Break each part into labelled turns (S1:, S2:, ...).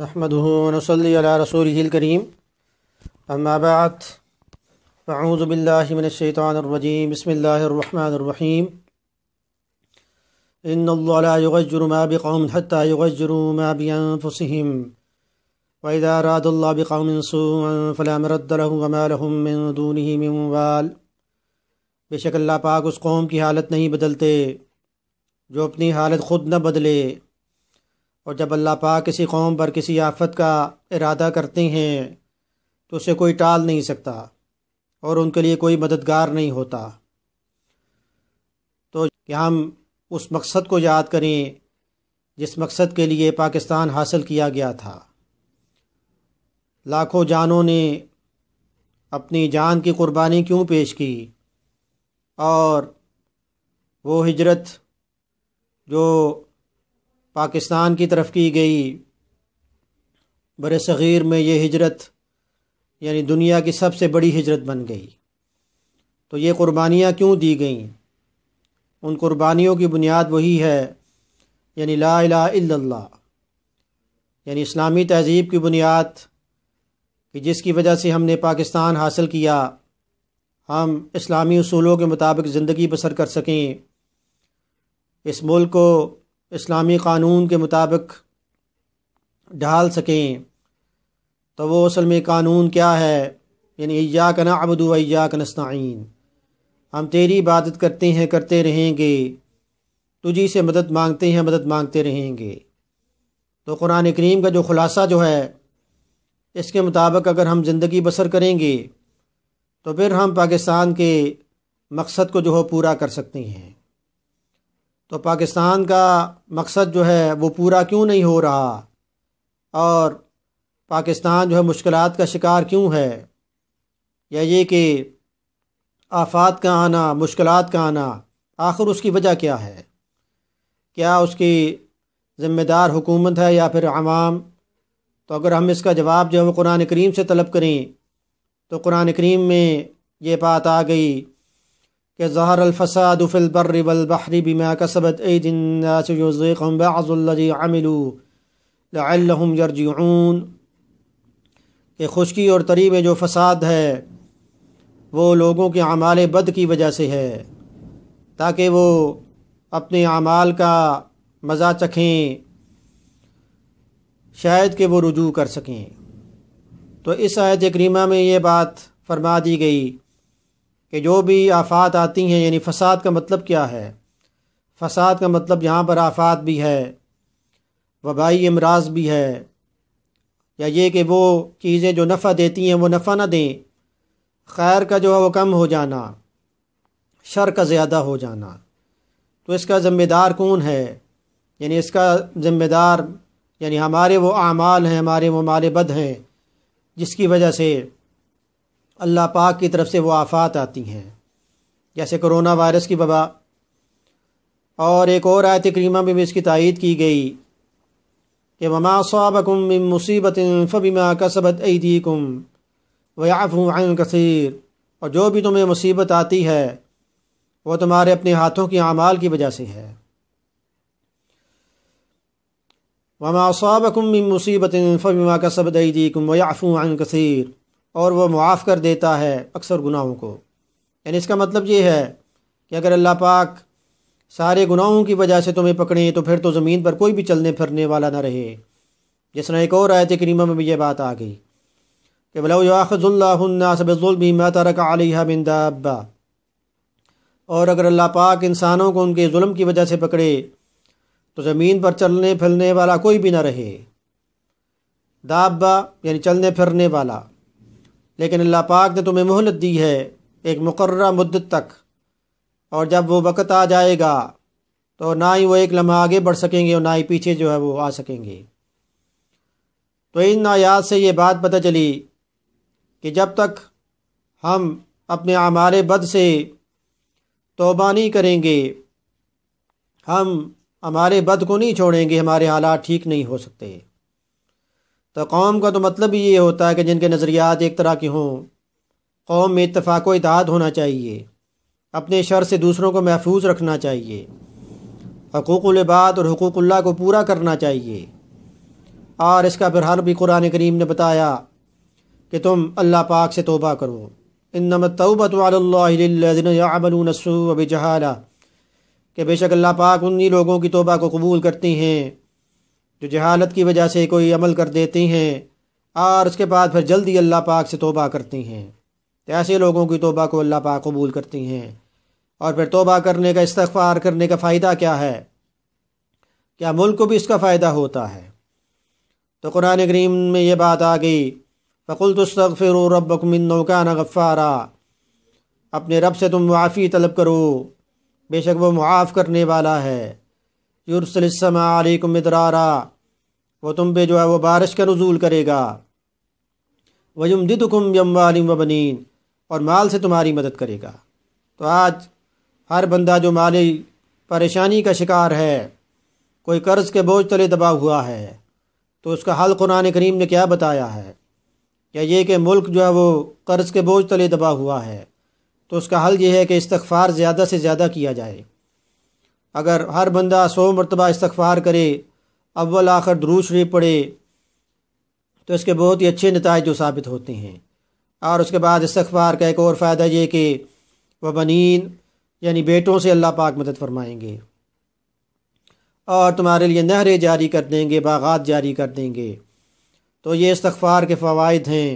S1: नहमदूनसल रसूलकरीम अम्माबात फ़ाऊज़बिल्लिमिनशैतरजीम बसमीम इनजुरमा बिकौम हत्याजुरमा बियम वैदारादुल्ला बिकौमसूमरदूनवाल बेशक अल्लाह पाक उस कौम की हालत नहीं बदलते जो अपनी हालत ख़ुद न बदले और जब अल्लाह पाक किसी कौम पर किसी आफत का इरादा करते हैं तो उसे कोई टाल नहीं सकता और उनके लिए कोई मददगार नहीं होता तो कि हम उस मकसद को याद करें जिस मकसद के लिए पाकिस्तान हासिल किया गया था लाखों जानों ने अपनी जान की कुर्बानी क्यों पेश की और वो हिजरत जो पाकिस्तान की तरफ की गई बर सग़ीर में ये हिजरत यानी दुनिया की सबसे बड़ी हिजरत बन गई तो ये क़ुरबानियाँ क्यों दी गई उन कुर्बानियों की बुनियाद वही है यानी ला ला यानी इस्लामी तहजीब की बुनियाद कि जिसकी वजह से हमने पाकिस्तान हासिल किया हम इस्लामी असूलों के मुताबिक ज़िंदगी बसर कर सकें इस मुल्क को इस्लामी क़ानून के मुताबिक ढाल सकें तो वो असल में कानून क्या है यानी का ना अबदू का नस्ताइन हम तेरी इबादत करते हैं करते रहेंगे तुझी से मदद मांगते हैं मदद मांगते रहेंगे तो कुरान करीम का जो ख़ुलासा जो है इसके मुताबिक अगर हम ज़िंदगी बसर करेंगे तो फिर हम पाकिस्तान के मकसद को जो हो पूरा कर सकते हैं तो पाकिस्तान का मकसद जो है वो पूरा क्यों नहीं हो रहा और पाकिस्तान जो है मुश्किल का शिकार क्यों है या ये कि आफात का आना मुश्किल का आना आखिर उसकी वजह क्या है क्या उसकी ज़िम्मेदार हुकूमत है या फिर आवाम तो अगर हम इसका जवाब जो है वो कुरान करीम से तलब करें तो कुरान करीम में ये बात आ गई कि ज़हर अलफ़साद फ़िलबर वलबहरी बिमा कसबत ऐदिनासम बाज़ुल्लि अमिलू कि खुशकी और तरी में जो फसाद है वो लोगों के अमाल बद की वजह से है ताकि वो अपने अमाल का मज़ा चखें शायद के वो रुजू कर सकें तो इस आयत करीमा में ये बात फरमा दी गई कि जो भी आफ़ात आती हैं यानी फ़साद का मतलब क्या है फ़साद का मतलब यहाँ पर आफ़ात भी है वबाई अमराज भी है या ये कि वो चीज़ें जो नफ़ा देती हैं वो नफ़ा ना दें खैर का जो है वो कम हो जाना शर का ज़्यादा हो जाना तो इसका ज़िम्मेदार कौन है यानी इसका ज़िम्मेदार यानी हमारे वो अमाल हैं हमारे वो माले बद हैं जिसकी वजह से अल्लाह पाक की तरफ से वो आफात आती हैं जैसे कोरोना वायरस की वबा और एक और आयत करीमा में भी इसकी तायद की गई कि ममा सबकुम मुसीबत फ़बिमा कसबत ऐदीकुम वयाफ़ू आन कसर और जो भी तुम्हें मुसीबत आती है वो तुम्हारे अपने हाथों की आमाल की वजह से है वमा सबकुम मुसीबत फ़बिमा कसबत ऐदीकुम वयाफ़ू आन कसर और वह मुआफ़ कर देता है अक्सर गुनाहों को यानी इसका मतलब ये है कि अगर अल्लाह पाक सारे गुनाहों की वजह से तुम्हें पकड़े तो फिर तो ज़मीन पर कोई भी चलने फिरने वाला ना रहे जिस तरह एक और आयत करीमा में भी यह बात आ गई कि बलासबिन बिंदाबा और अगर अल्लाह पाक इंसानों को उनके जुल्म की वजह से पकड़े तो ज़मीन पर चलने फिरने वाला कोई भी ना रहे दाबा यानी चलने फिरने वाला लेकिन अल्लाह पाक ने तुम्हें मोहलत दी है एक मुकर्रा मुद्दत तक और जब वो वक़्त आ जाएगा तो ना ही वो एक लम्हा आगे बढ़ सकेंगे और ना ही पीछे जो है वो आ सकेंगे तो इन आयात से ये बात पता चली कि जब तक हम अपने हमारे बद से तोबा नहीं करेंगे हम हमारे बद को नहीं छोड़ेंगे हमारे हालात ठीक नहीं हो सकते तो कौम का तो मतलब ही ये होता है कि जिनके नज़रियात एक तरह के हों कौम में इतफाक़ इतिहाद होना चाहिए अपने शर से दूसरों को महफूज रखना चाहिए हकूक़ुलबाद और हकूक़ल्ला को पूरा करना चाहिए और इसका बरहर भी कुरान करीम ने बताया कि तुम अल्लाह पाक से तोबा करो इन नमतबतबनसू अब जहाला कि बेशक अल्लाह पाक उन्हीं लोगों की तोबा को कबूल करती हैं जो जहालत की वजह से कोई अमल कर देती हैं और उसके बाद फिर जल्दी अल्लाह पाक से तोबा करती हैं तो ऐसे लोगों की तोबा को अल्लाह पाक कबूल करती हैं और फिर तोबा करने का इस्तफ़ार करने का फ़ायदा क्या है क्या मुल्क को भी इसका फ़ायदा होता है तो कुरान करीम में ये बात आ गई फ़कुल तस्तफ़िर रबकुमिन नौकान गफ़ारा अपने रब से तुम मुआफ़ी तलब करो बेशक वो मुआफ़ करने वाला है युरसलम मिदरारा वो तुम पे जो है वो बारिश का नजूल करेगा वयुम दिदुकुम यमवालिम वबनीन और माल से तुम्हारी मदद करेगा तो आज हर बंदा जो माली परेशानी का शिकार है कोई कर्ज़ के बोझ तले दबा हुआ है तो उसका हल कुरान करीम ने क्या बताया है या ये कि मुल्क जो है वो कर्ज़ के बोझ तले दबा हुआ है तो उसका हल ये है कि इस्तफ़ार ज़्यादा से ज़्यादा किया जाए अगर हर बंदा सौ मरतबा इस्तफ़ार करे अव्वल आखिर दरू शरीफ पढ़े तो इसके बहुत ही अच्छे नतज जो साबित होते हैं और उसके बाद इस्तफ़ार का एक और फ़ायदा ये कि वह बनीन यानी बेटों से अल्लाह पाक मदद फरमाएंगे और तुम्हारे लिए नहरें जारी कर देंगे बागात जारी कर देंगे तो ये इस्तफ़ार के फ़वाद हैं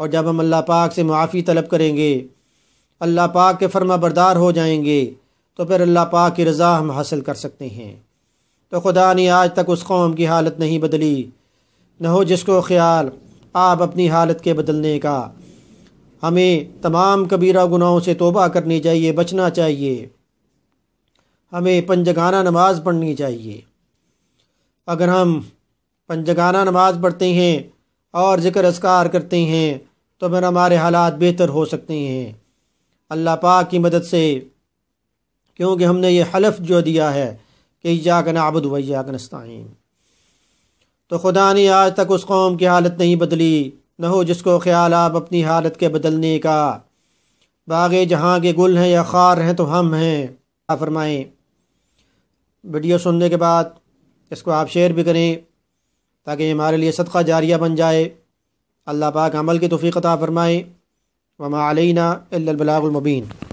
S1: और जब हम अल्लाह पाक से माफ़ी तलब करेंगे अल्लाह पाक के फर्मा बरदार हो जाएंगे तो फिर अल्लाह पा की रज़ा हम हासिल कर सकते हैं तो खुदा ने आज तक उस कौम की हालत नहीं बदली न हो जिसको ख्याल आप अपनी हालत के बदलने का हमें तमाम कबीरा गुनाहों से तोबा करनी चाहिए बचना चाहिए हमें पंजगाना नमाज पढ़नी चाहिए अगर हम पंजगाना नमाज पढ़ते हैं और ज़िक्र असकार करते हैं तो फिर हमारे हालात बेहतर हो सकते हैं अल्लाह पाक की मदद से क्योंकि हमने ये हलफ जो दिया है कि या कन आबद वैया कनस्तीन तो खुदा ने आज तक उस कौम की हालत नहीं बदली न हो जिसको ख्याल आप अपनी हालत के बदलने का बाग जहाँ के गुल हैं या खार हैं तो हम हैं फरमाएँ वीडियो सुनने के बाद इसको आप शेयर भी करें ताकि हमारे लिए सदका जारिया बन जाए अल्लाह पाक अमल की तोफ़ी अता फ़रमाए वमा अलैना अल्लाबलागुलमबीन